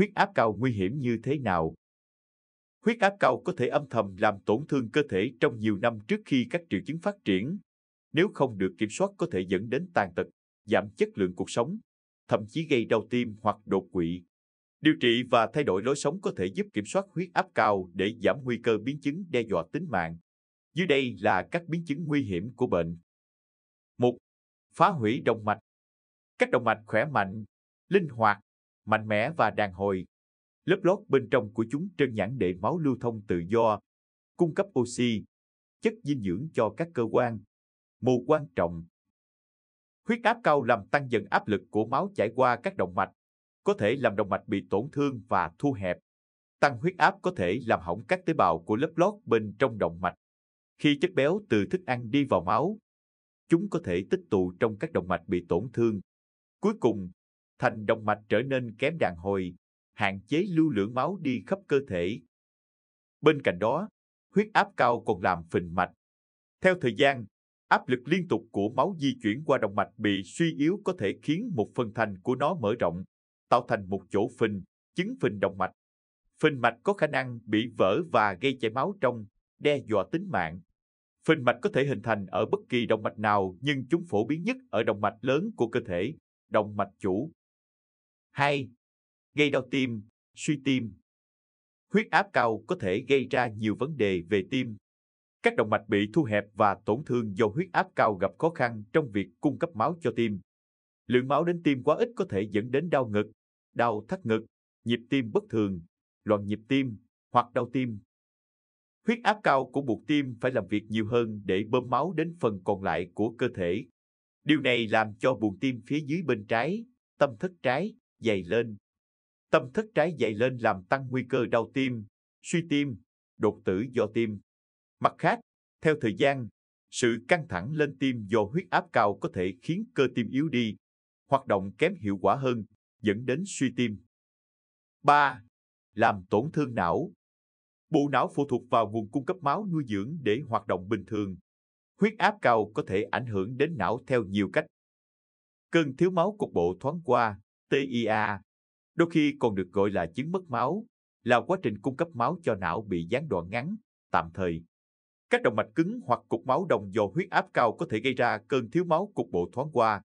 huyết áp cao nguy hiểm như thế nào. Huyết áp cao có thể âm thầm làm tổn thương cơ thể trong nhiều năm trước khi các triệu chứng phát triển. Nếu không được kiểm soát có thể dẫn đến tàn tật, giảm chất lượng cuộc sống, thậm chí gây đau tim hoặc đột quỵ. Điều trị và thay đổi lối sống có thể giúp kiểm soát huyết áp cao để giảm nguy cơ biến chứng đe dọa tính mạng. Dưới đây là các biến chứng nguy hiểm của bệnh. 1. Phá hủy động mạch. Các động mạch khỏe mạnh, linh hoạt, mạnh mẽ và đàn hồi. Lớp lót bên trong của chúng trơn nhãn để máu lưu thông tự do, cung cấp oxy, chất dinh dưỡng cho các cơ quan. Mù quan trọng. Huyết áp cao làm tăng dần áp lực của máu chảy qua các động mạch, có thể làm động mạch bị tổn thương và thu hẹp. Tăng huyết áp có thể làm hỏng các tế bào của lớp lót bên trong động mạch. Khi chất béo từ thức ăn đi vào máu, chúng có thể tích tụ trong các động mạch bị tổn thương. Cuối cùng, thành động mạch trở nên kém đàn hồi, hạn chế lưu lượng máu đi khắp cơ thể. Bên cạnh đó, huyết áp cao còn làm phình mạch. Theo thời gian, áp lực liên tục của máu di chuyển qua động mạch bị suy yếu có thể khiến một phần thành của nó mở rộng, tạo thành một chỗ phình, chứng phình động mạch. Phình mạch có khả năng bị vỡ và gây chảy máu trong, đe dọa tính mạng. Phình mạch có thể hình thành ở bất kỳ động mạch nào nhưng chúng phổ biến nhất ở động mạch lớn của cơ thể, động mạch chủ. 2. Gây đau tim, suy tim. Huyết áp cao có thể gây ra nhiều vấn đề về tim. Các động mạch bị thu hẹp và tổn thương do huyết áp cao gặp khó khăn trong việc cung cấp máu cho tim. Lượng máu đến tim quá ít có thể dẫn đến đau ngực, đau thắt ngực, nhịp tim bất thường, loạn nhịp tim hoặc đau tim. Huyết áp cao của buộc tim phải làm việc nhiều hơn để bơm máu đến phần còn lại của cơ thể. Điều này làm cho buồng tim phía dưới bên trái, tâm thất trái, dày lên. Tâm thất trái dày lên làm tăng nguy cơ đau tim, suy tim, đột tử do tim. Mặt khác, theo thời gian, sự căng thẳng lên tim do huyết áp cao có thể khiến cơ tim yếu đi, hoạt động kém hiệu quả hơn, dẫn đến suy tim. 3. Làm tổn thương não. Bộ não phụ thuộc vào nguồn cung cấp máu nuôi dưỡng để hoạt động bình thường. Huyết áp cao có thể ảnh hưởng đến não theo nhiều cách. Cơn thiếu máu cục bộ thoáng qua, TIA, đôi khi còn được gọi là chứng mất máu, là quá trình cung cấp máu cho não bị gián đoạn ngắn, tạm thời. Các động mạch cứng hoặc cục máu đông do huyết áp cao có thể gây ra cơn thiếu máu cục bộ thoáng qua.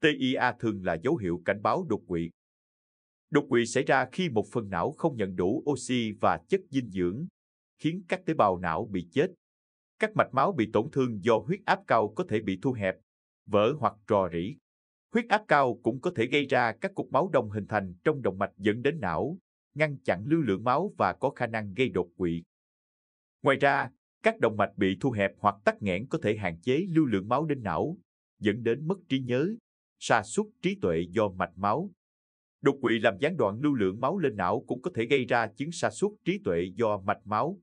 TIA thường là dấu hiệu cảnh báo đột quỵ. Đột quỵ xảy ra khi một phần não không nhận đủ oxy và chất dinh dưỡng, khiến các tế bào não bị chết. Các mạch máu bị tổn thương do huyết áp cao có thể bị thu hẹp, vỡ hoặc rò rỉ. Huyết áp cao cũng có thể gây ra các cục máu đông hình thành trong động mạch dẫn đến não, ngăn chặn lưu lượng máu và có khả năng gây đột quỵ. Ngoài ra, các động mạch bị thu hẹp hoặc tắc nghẽn có thể hạn chế lưu lượng máu đến não, dẫn đến mất trí nhớ, sa sút trí tuệ do mạch máu. Đột quỵ làm gián đoạn lưu lượng máu lên não cũng có thể gây ra chứng sa sút trí tuệ do mạch máu.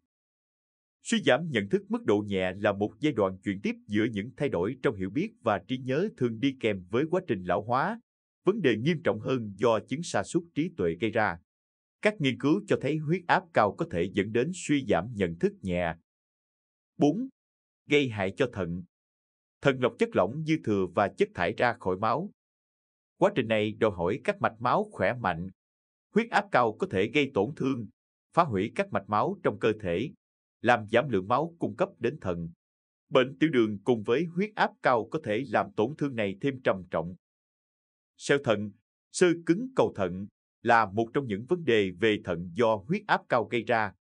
Suy giảm nhận thức mức độ nhẹ là một giai đoạn chuyển tiếp giữa những thay đổi trong hiểu biết và trí nhớ thường đi kèm với quá trình lão hóa, vấn đề nghiêm trọng hơn do chứng sa sút trí tuệ gây ra. Các nghiên cứu cho thấy huyết áp cao có thể dẫn đến suy giảm nhận thức nhẹ. 4. Gây hại cho thận. Thận lọc chất lỏng dư thừa và chất thải ra khỏi máu. Quá trình này đòi hỏi các mạch máu khỏe mạnh. Huyết áp cao có thể gây tổn thương, phá hủy các mạch máu trong cơ thể, làm giảm lượng máu cung cấp đến thận. Bệnh tiểu đường cùng với huyết áp cao có thể làm tổn thương này thêm trầm trọng. Sẹo thận, sơ cứng cầu thận là một trong những vấn đề về thận do huyết áp cao gây ra.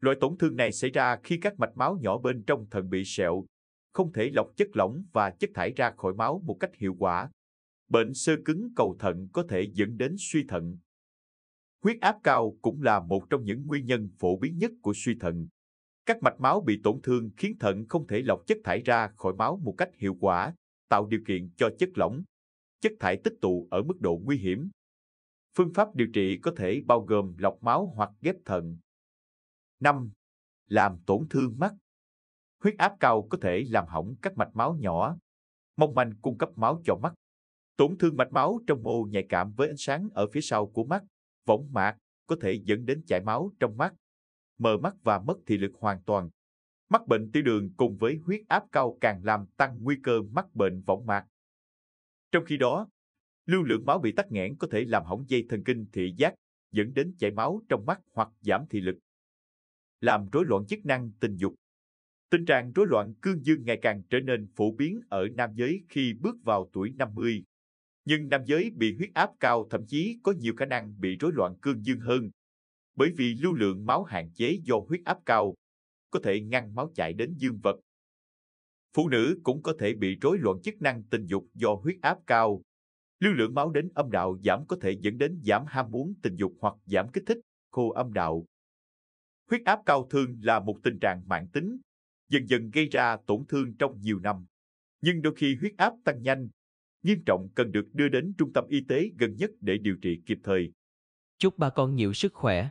Loại tổn thương này xảy ra khi các mạch máu nhỏ bên trong thận bị sẹo, không thể lọc chất lỏng và chất thải ra khỏi máu một cách hiệu quả. Bệnh sơ cứng cầu thận có thể dẫn đến suy thận. Huyết áp cao cũng là một trong những nguyên nhân phổ biến nhất của suy thận. Các mạch máu bị tổn thương khiến thận không thể lọc chất thải ra khỏi máu một cách hiệu quả, tạo điều kiện cho chất lỏng, chất thải tích tụ ở mức độ nguy hiểm. Phương pháp điều trị có thể bao gồm lọc máu hoặc ghép thận. năm, Làm tổn thương mắt. Huyết áp cao có thể làm hỏng các mạch máu nhỏ, mong manh cung cấp máu cho mắt. Tổn thương mạch máu trong mô nhạy cảm với ánh sáng ở phía sau của mắt, võng mạc có thể dẫn đến chảy máu trong mắt, mờ mắt và mất thị lực hoàn toàn. Mắc bệnh tiểu đường cùng với huyết áp cao càng làm tăng nguy cơ mắc bệnh võng mạc. Trong khi đó, lưu lượng máu bị tắc nghẽn có thể làm hỏng dây thần kinh thị giác, dẫn đến chảy máu trong mắt hoặc giảm thị lực. Làm rối loạn chức năng tình dục. Tình trạng rối loạn cương dương ngày càng trở nên phổ biến ở nam giới khi bước vào tuổi 50. Nhưng nam giới bị huyết áp cao thậm chí có nhiều khả năng bị rối loạn cương dương hơn, bởi vì lưu lượng máu hạn chế do huyết áp cao, có thể ngăn máu chảy đến dương vật. Phụ nữ cũng có thể bị rối loạn chức năng tình dục do huyết áp cao. Lưu lượng máu đến âm đạo giảm có thể dẫn đến giảm ham muốn tình dục hoặc giảm kích thích, khô âm đạo. Huyết áp cao thường là một tình trạng mãn tính, dần dần gây ra tổn thương trong nhiều năm. Nhưng đôi khi huyết áp tăng nhanh, nghiêm trọng cần được đưa đến trung tâm y tế gần nhất để điều trị kịp thời. Chúc bà con nhiều sức khỏe.